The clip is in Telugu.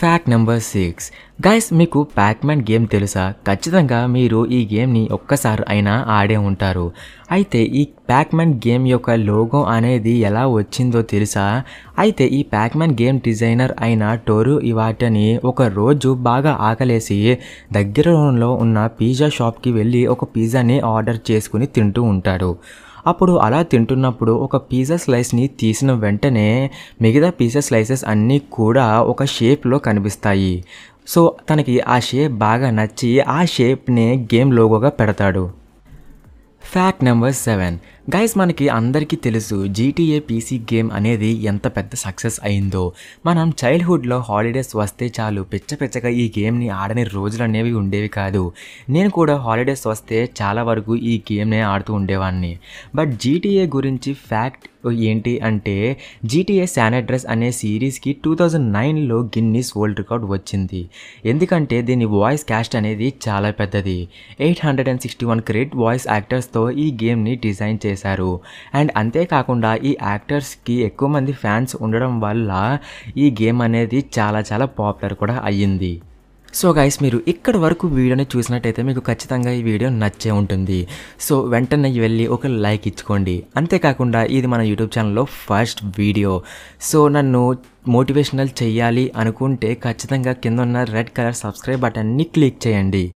ఫ్యాక్ట్ నెంబర్ సిక్స్ గైస్ మీకు ప్యాక్మెన్ గేమ్ తెలుసా ఖచ్చితంగా మీరు ఈ గేమ్ని ఒక్కసారి అయినా ఆడే ఉంటారు అయితే ఈ ప్యాక్మెన్ గేమ్ యొక్క లోగో అనేది ఎలా వచ్చిందో తెలుసా అయితే ఈ ప్యాక్మెన్ గేమ్ డిజైనర్ అయిన టోరు ఇవాటని ఒక రోజు బాగా ఆకలేసి దగ్గరలో ఉన్న పిజ్జా షాప్కి వెళ్ళి ఒక పిజ్జాని ఆర్డర్ చేసుకుని తింటూ ఉంటాడు అప్పుడు అలా తింటున్నప్పుడు ఒక పిజ్జా స్లైస్ని తీసిన వెంటనే మిగతా పిజ్జా స్లైసెస్ అన్నీ కూడా ఒక షేప్లో కనిపిస్తాయి సో తనకి ఆ షేప్ బాగా నచ్చి ఆ షేప్నే గేమ్ లోగోగా పెడతాడు ఫ్యాక్ట్ నెంబర్ సెవెన్ గైస్ మనకి అందరికీ తెలుసు జీటీఏ పీసీ గేమ్ అనేది ఎంత పెద్ద సక్సెస్ అయిందో మనం చైల్డ్హుడ్లో హాలిడేస్ వస్తే చాలు పిచ్చ పిచ్చగా ఈ గేమ్ని ఆడని రోజులు అనేవి ఉండేవి కాదు నేను కూడా హాలిడేస్ వస్తే చాలా వరకు ఈ గేమ్నే ఆడుతూ ఉండేవాడిని బట్ జీటీఏ గురించి ఫ్యాక్ట్ ఏంటి అంటే జీటీఏ శానడ్రస్ అనే సిరీస్కి టూ థౌజండ్ నైన్లో గిన్నీస్ వరల్డ్ రికార్డ్ వచ్చింది ఎందుకంటే దీని వాయిస్ క్యాస్ట్ అనేది చాలా పెద్దది eight hundred and sixty one credit voice యాక్టర్స్తో ఈ గేమ్ని డిజైన్ చేస్తారు చేశారు అండ్ అంతేకాకుండా ఈ యాక్టర్స్కి ఎక్కువ మంది ఫ్యాన్స్ ఉండడం వల్ల ఈ గేమ్ అనేది చాలా చాలా పాపులర్ కూడా అయ్యింది సో గైస్ మీరు ఇక్కడ వరకు వీడియోని చూసినట్టయితే మీకు ఖచ్చితంగా ఈ వీడియో నచ్చే ఉంటుంది సో వెంటనే వెళ్ళి ఒక లైక్ ఇచ్చుకోండి అంతేకాకుండా ఇది మన యూట్యూబ్ ఛానల్లో ఫస్ట్ వీడియో సో నన్ను మోటివేషనల్ చేయాలి అనుకుంటే ఖచ్చితంగా కింద ఉన్న రెడ్ కలర్ సబ్స్క్రైబ్ బటన్ని క్లిక్ చేయండి